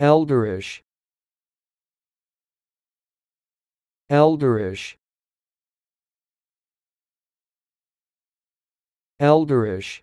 Elderish Elderish Elderish